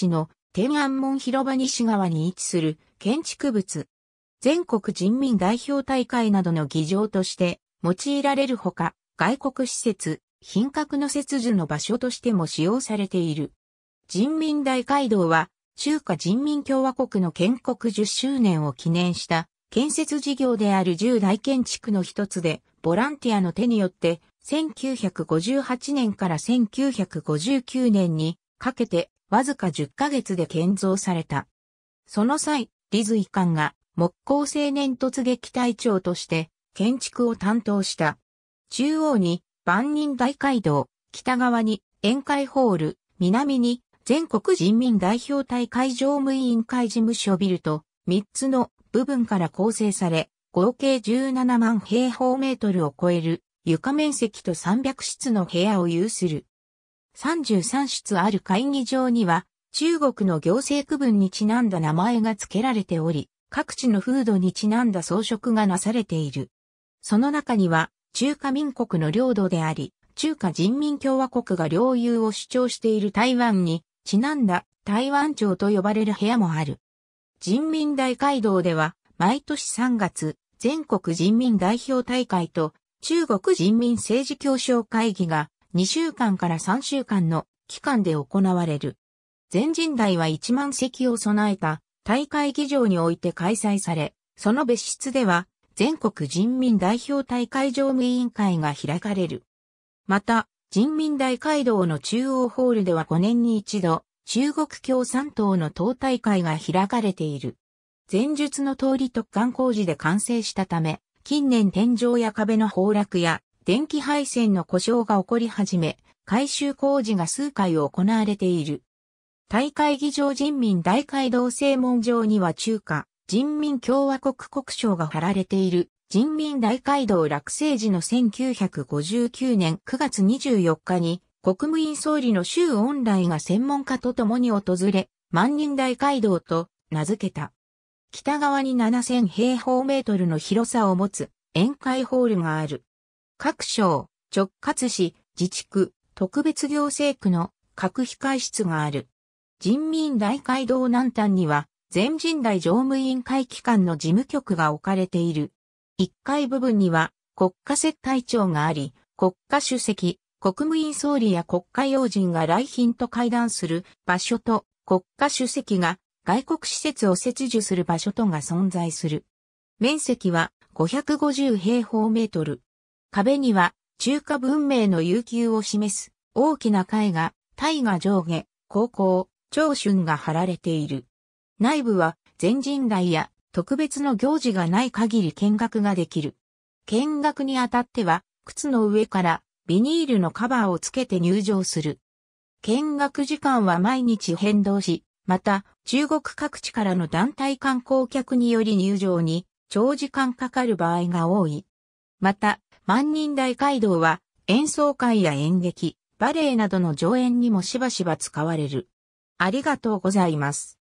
地の天安門広場西側に位置する建築物。全国人民代表大会などの議場として用いられるほか、外国施設、品格の切除の場所としても使用されている。人民大会堂は、中華人民共和国の建国10周年を記念した建設事業である10大建築の一つで、ボランティアの手によって、1958年から1959年にかけてわずか10ヶ月で建造された。その際、イカンが木工青年突撃隊長として建築を担当した。中央に万人大街道、北側に宴会ホール、南に全国人民代表大会常務委員会事務所ビルと3つの部分から構成され、合計17万平方メートルを超える床面積と300室の部屋を有する。33室ある会議場には、中国の行政区分にちなんだ名前が付けられており、各地の風土にちなんだ装飾がなされている。その中には、中華民国の領土であり、中華人民共和国が領有を主張している台湾に、ちなんだ台湾町と呼ばれる部屋もある。人民大会堂では、毎年3月、全国人民代表大会と中国人民政治協商会議が2週間から3週間の期間で行われる。全人代は1万席を備えた大会議場において開催され、その別室では全国人民代表大会常務委員会が開かれる。また、人民大会堂の中央ホールでは5年に一度、中国共産党の党大会が開かれている。前述の通り特貫工事で完成したため、近年天井や壁の崩落や電気配線の故障が起こり始め、改修工事が数回行われている。大会議場人民大会堂正門上には中華人民共和国国章が貼られている人民大会堂落成時の1959年9月24日に国務院総理の周恩来が専門家と共に訪れ、万人大会堂と名付けた。北側に7000平方メートルの広さを持つ宴会ホールがある。各省、直轄市、自治区、特別行政区の各控室がある。人民大会堂南端には、全人代常務委員会機関の事務局が置かれている。1階部分には、国家接待庁があり、国家主席、国務院総理や国家要人が来賓と会談する場所と、国家主席が外国施設を設置する場所とが存在する。面積は550平方メートル。壁には中華文明の悠久を示す大きな絵画、大河上下、高校、長春が貼られている。内部は全人代や特別の行事がない限り見学ができる。見学にあたっては靴の上からビニールのカバーをつけて入場する。見学時間は毎日変動し、また中国各地からの団体観光客により入場に長時間かかる場合が多い。また万人大街道は演奏会や演劇、バレエなどの上演にもしばしば使われる。ありがとうございます。